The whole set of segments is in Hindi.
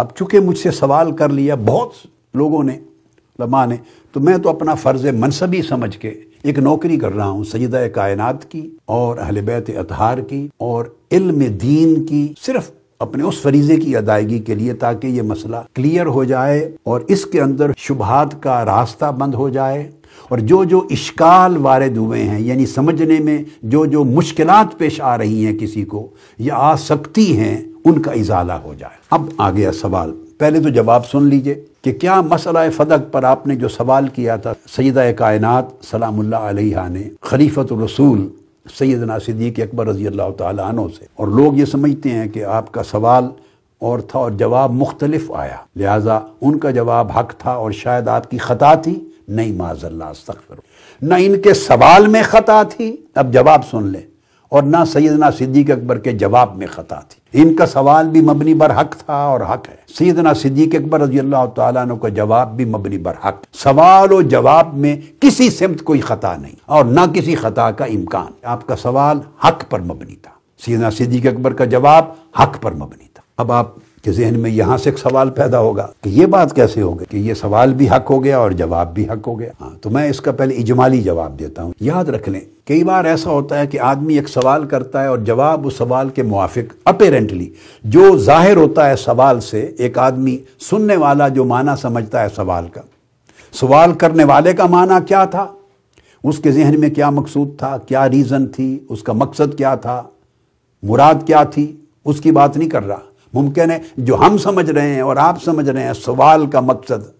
अब चूंकि मुझसे सवाल कर लिया बहुत लोगों ने लमा ने तो मैं तो अपना फ़र्ज़ मनसबी समझ के एक नौकरी कर रहा हूँ सजद कायनात की और अहल बैत अतहार की और इल्म दीन की सिर्फ अपने उस फरीजे की अदायगी के लिए ताकि ये मसला क्लियर हो जाए और इसके अंदर शुभात का रास्ता बंद हो जाए और जो जो इश्काल वारद हुए हैं यानी समझने में जो जो मुश्किलात पेश आ रही हैं किसी को या आ सकती हैं उनका इजाला हो जाए अब आ गया सवाल पहले तो जवाब सुन लीजिए कि क्या मसला फदक पर आपने जो सवाल किया था सैद कायनत सलामुल्ला अलैहा ने खलीफत रसूल सैदना के अकबर रजी अल्लाह तनों से और लोग ये समझते हैं कि आपका सवाल और था और जवाब मुख्तलिफ आया लिहाजा उनका जवाब हक था और शायद आपकी खता थी नहीं माजल्ला न इनके सवाल में खता थी अब जवाब सुन लें और ना सैदना सिद्दीक अकबर के जवाब में ख़ता थी इनका सवाल भी मबनी बर हक था और हक है सैदना सिद्दीक अकबर रजी अल्लाह का जवाब भी मबनी बर हक सवाल और जवाब में किसी सिमत कोई ख़ता नहीं और ना किसी ख़ता का इम्कान आपका सवाल हक पर मबनी था सैदना सिद्दीक अकबर का जवाब हक पर मबनी था अब आप कि जहन में यहाँ से एक सवाल पैदा होगा कि ये बात कैसे होगी कि ये सवाल भी हक हो गया और जवाब भी हक हो गया हाँ तो मैं इसका पहले इजमाली जवाब देता हूँ याद रख लें कई बार ऐसा होता है कि आदमी एक सवाल करता है और जवाब उस सवाल के मुआफिक अपेरेंटली जो जाहिर होता है सवाल से एक आदमी सुनने वाला जो माना समझता है सवाल का सवाल करने वाले का माना क्या था उसके जहन में क्या मकसूद था क्या रीज़न थी उसका मकसद क्या था मुराद क्या थी उसकी बात नहीं कर रहा मुमकिन है जो हम समझ रहे हैं और आप समझ रहे हैं सवाल का मकसद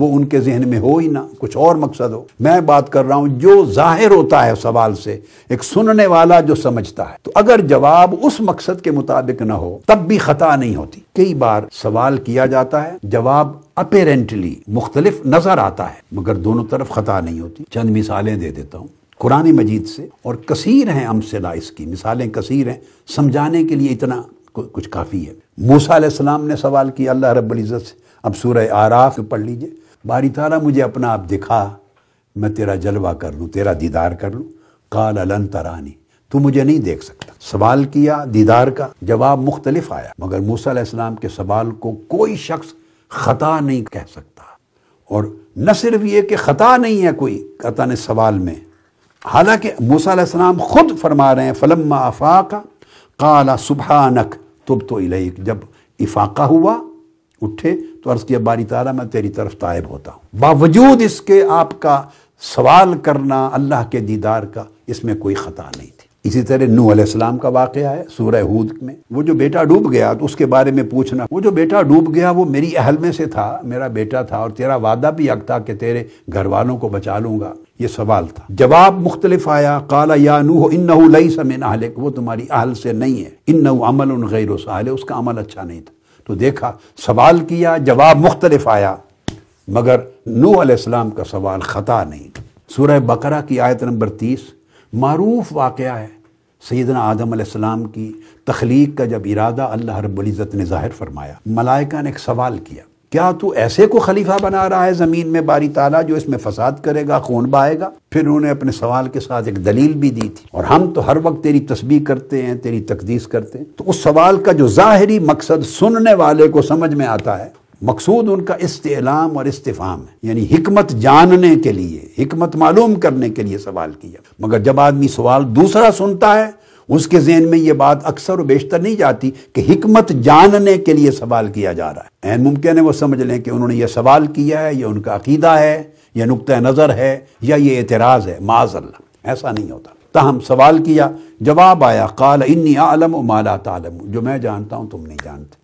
वो उनके जहन में हो ही ना कुछ और मकसद हो मैं बात कर रहा हूं जो जाहिर होता है सवाल से एक सुनने वाला जो समझता है तो अगर जवाब उस मकसद के मुताबिक ना हो तब भी खता नहीं होती कई बार सवाल किया जाता है जवाब अपेरेंटली मुख्तलिफ नजर आता है मगर दोनों तरफ खता नहीं होती चंद मिसालें दे देता हूं कुरान मजीद से और कसीर हैं अमसला इसकी मिसालें कसीर हैं समझाने के लिए इतना कुछ काफ़ी है मूसा सलाम ने सवाल किया अल्लाह इज़्ज़त से अब सूर्य आराफ पढ़ लीजिए बारी तारा मुझे अपना आप दिखा मैं तेरा जलवा कर लूँ तेरा दीदार कर लूँ काल अलन तरानी तू मुझे नहीं देख सकता सवाल किया दीदार का जवाब मुख्तलिफ आया मगर मूसा के सवाल को कोई शख्स ख़ता नहीं कह सकता और न सिर्फ ये कि ख़ता नहीं है कोई कता ने सवाल में हालांकि मूसा खुद फरमा रहे हैं फलम आफाका काला सुबहानक तुब तो इलैक जब इफाका हुआ उठे तो अर्ज़ किया बारी तारा मैं तेरी तरफ तायब होता हूँ बावजूद इसके आपका सवाल करना अल्लाह के दीदार का इसमें कोई ख़ता नहीं थी इसी तरह नू असलाम का वाक़ है सूरह हूद में वो जो बेटा डूब गया तो उसके बारे में पूछना वो जो बेटा डूब गया वो मेरी अहल में से था मेरा बेटा था और तेरा वादा भी अक था कि तेरे घर वालों को बचा लूँगा ये सवाल था जवाब मुख्तलिफ आया काला या नूह इन लई समिन अहलिक वो तुम्हारी अहल से नहीं है इन अमल उन गैर साहल उसका अमल अच्छा नहीं था तो देखा सवाल किया जवाब मुख्तलिफ आया मगर नू अलैहिस्सलाम का सवाल ख़ता नहीं सूर्य बकरा की आयत नंबर तीस मरूफ वाक़ है सैदना आदम आसमाम की तख्लीक का जब इरादा अल्लाह रब्ज़त ने ज़ाहिर फरमाया मलाइका ने एक सवाल किया क्या तू ऐसे को खलीफा बना रहा है ज़मीन में बारी ताला जो इसमें फसाद करेगा खून बहाएगा फिर उन्होंने अपने सवाल के साथ एक दलील भी दी थी और हम तो हर वक्त तेरी तस्बीह करते हैं तेरी तकदीस करते हैं तो उस सवाल का जो ज़ाहरी मकसद सुनने वाले को समझ में आता है मकसूद उनका इस्तेलाम और इस्तेफाम है यानी हमत जानने के लिए हमत मालूम करने के लिए सवाल किया मगर जब आदमी सवाल दूसरा सुनता है उसके जहन में ये बात अक्सर और बेशतर नहीं जाती कि हमत जानने के लिए सवाल किया जा रहा है एन मुमकिन है वो समझ लें कि उन्होंने यह सवाल किया है यह उनका अकीदा है यह नुक़ नज़र है या ये एतराज़ है माजल्ला ऐसा नहीं होता ताहम सवाल किया जवाब आया काल इन्नी आलम माला तालम जो मैं जानता हूँ तुम नहीं जानते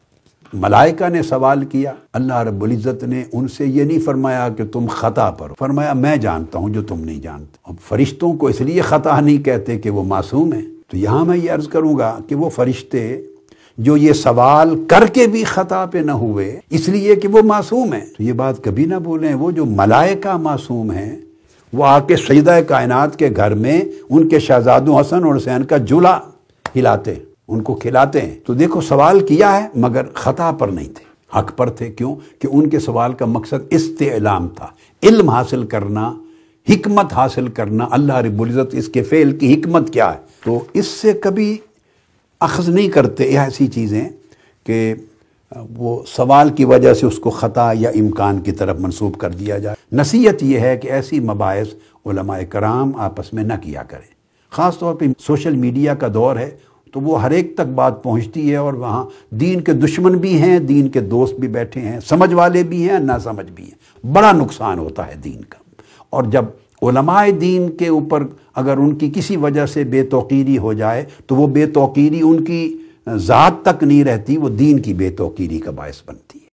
मलाइका ने सवाल किया अल्लाह इज़्ज़त ने उनसे ये नहीं फरमाया कि तुम ख़ता पर फरमाया मैं जानता हूँ जो तुम नहीं जानते अब फरिश्तों को इसलिए ख़ता नहीं कहते कि वो मासूम हैं तो यहाँ मैं ये अर्ज़ करूँगा कि वो फरिश्ते जो ये सवाल करके भी ख़ता पे ना हुए इसलिए कि वो मासूम हैं तो ये बात कभी ना भूलें वो जो मलाइका मासूम हैं वो आके सजदा कायनात के घर में उनके शहजादों हसन और हुसैन का जुला हिलाते उनको खिलाते हैं तो देखो सवाल किया है मगर ख़ता पर नहीं थे हक पर थे क्यों कि उनके सवाल का मकसद इस्तेलाम था इल्म हासिल करना हिकमत हासिल करना अल्लाह रबुल्ज़त इसके फ़ेल की हिकमत क्या है तो इससे कभी अखज़ नहीं करते ऐसी चीज़ें कि वो सवाल की वजह से उसको ख़ता या इम्कान की तरफ मनसूब कर दिया जाए नसीहत यह है कि ऐसी मबास कराम आपस में न किया करें ख़ास तौर पर सोशल मीडिया का दौर है तो वो हर एक तक बात पहुंचती है और वहाँ दीन के दुश्मन भी हैं दीन के दोस्त भी बैठे हैं समझ वाले भी हैं ना समझ भी हैं बड़ा नुकसान होता है दीन का और जब उलमाए दीन के ऊपर अगर उनकी किसी वजह से बेतौकीरी हो जाए तो वो बेतौकीरी उनकी ज़ात तक नहीं रहती वो दीन की बेतौकीरी का बायस बनती है